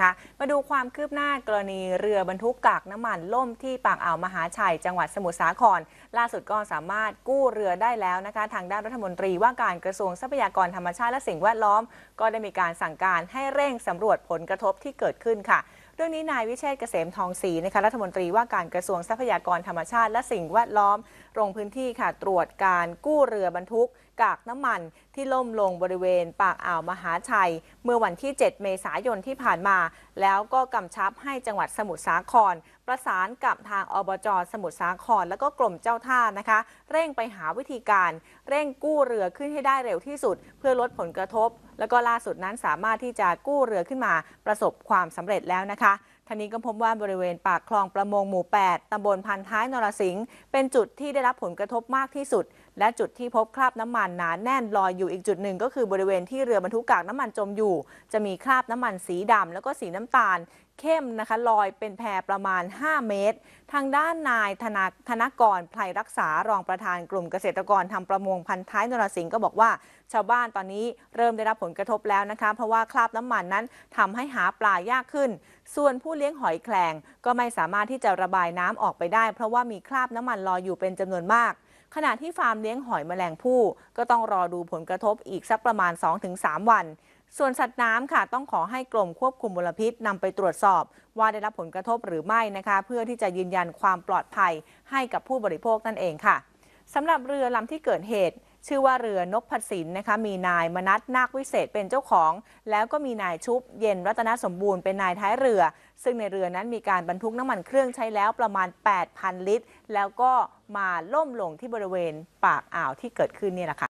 คะมาดูความคืบหน้ากรณีเรือบรรทุกกากน้ำมันล่มที่ปากอ่าวมหาชัย จังหวัดสมุทรสาคร ล่าสุดก็สามารถกู้เรือได้แล้วนะคะ ทางด้านรัฐมนตรีว่าการกระทรวงทรัพยากรธรรมชาติและสิ่งแวดล้อม ก็ได้มีการสั่งการให้เร่งสำรวจผลกระทบที่เกิดขึ้นค่ะเรื่องนี้นายวิเชษเกษมทองศรีนะคะรัฐมนตรีว่าการกระทรวงทรัพยากรธรรมชาติและสิ่งแวดล้อมลงพื้นที่ค่ะตรวจการกู้เรือบรรทุก กากน้ำมันที่ล่มลงบริเวณปากอ่าวมหาชัย เมื่อวันที่ 7 เมษายนที่ผ่านมา แล้วก็กำชับให้จังหวัดสมุทรสาคร ประสานกับทางอบจสมุทรสาคร และก็กรมเจ้าท่านะคะ เร่งไปหาวิธีการเร่งกู้เรือขึ้นให้ได้เร็วที่สุด เพื่อลดผลกระทบแล้วก็ล่าสุดนั้นสามารถที่จะกู้เรือขึ้นมาประสบความสำเร็จแล้วนะคะท่านี้ก็พบว่าบริเวณปากคลองประมงหมู่ 8ตำบลพันท้ายนรสิงห์เป็นจุดที่ได้รับผลกระทบมากที่สุด และจุดที่พบคราบน้ำมันหนาแน่นลอยอยู่อีกจุดหนึ่งก็คือบริเวณที่เรือบรรทุกกากน้ำมันจมอยู่ จะมีคราบน้ำมันสีดำ แล้วก็สีน้ำตาลเข้มนะคะลอยเป็นแพประมาณ 5 เมตร ทางด้านนาย ธนาธนกรไพรรักษารองประธานกลุ่มเกษตรกรทำประมงพันท้ายนรสิงห์ก็บอกว่า ชาวบ้านตอนนี้เริ่มได้รับผลกระทบแล้วนะคะเพราะว่าคราบน้ำมันนั้นทำให้หาปลายากขึ้น ส่วนผู้เลี้ยงหอยแคลงก็ไม่สามารถที่จะระบายน้ำออกไปได้ เพราะว่ามีคราบน้ำมันลอยอยู่เป็นจำนวนมากขณะที่ฟาร์มเลี้ยงหอยแมลงผู้ก็ต้องรอดูผลกระทบอีกสักประมาณ 2-3 วันส่วนสัตว์น้ำค่ะต้องขอให้กรมควบคุมมลพิษนำไปตรวจสอบ ว่าได้รับผลกระทบหรือไม่นะคะ เพื่อที่จะยืนยันความปลอดภัยให้กับผู้บริโภคนั่นเองค่ะสำหรับเรือลำที่เกิดเหตุ ชื่อว่าเรือนกพัดสินนะคะ มีนายมนัทนาควิเศษเป็นเจ้าของ แล้วก็มีนายชุบเย็นรัตนสมบูรณ์เป็นนายท้ายเรือ ซึ่งในเรือนั้นมีการบรรทุกน้ำมันเครื่องใช้แล้วประมาณ8,000 ลิตร แล้วก็มาล่มลงที่บริเวณปากอ่าวที่เกิดขึ้นนี่แหละค่ะ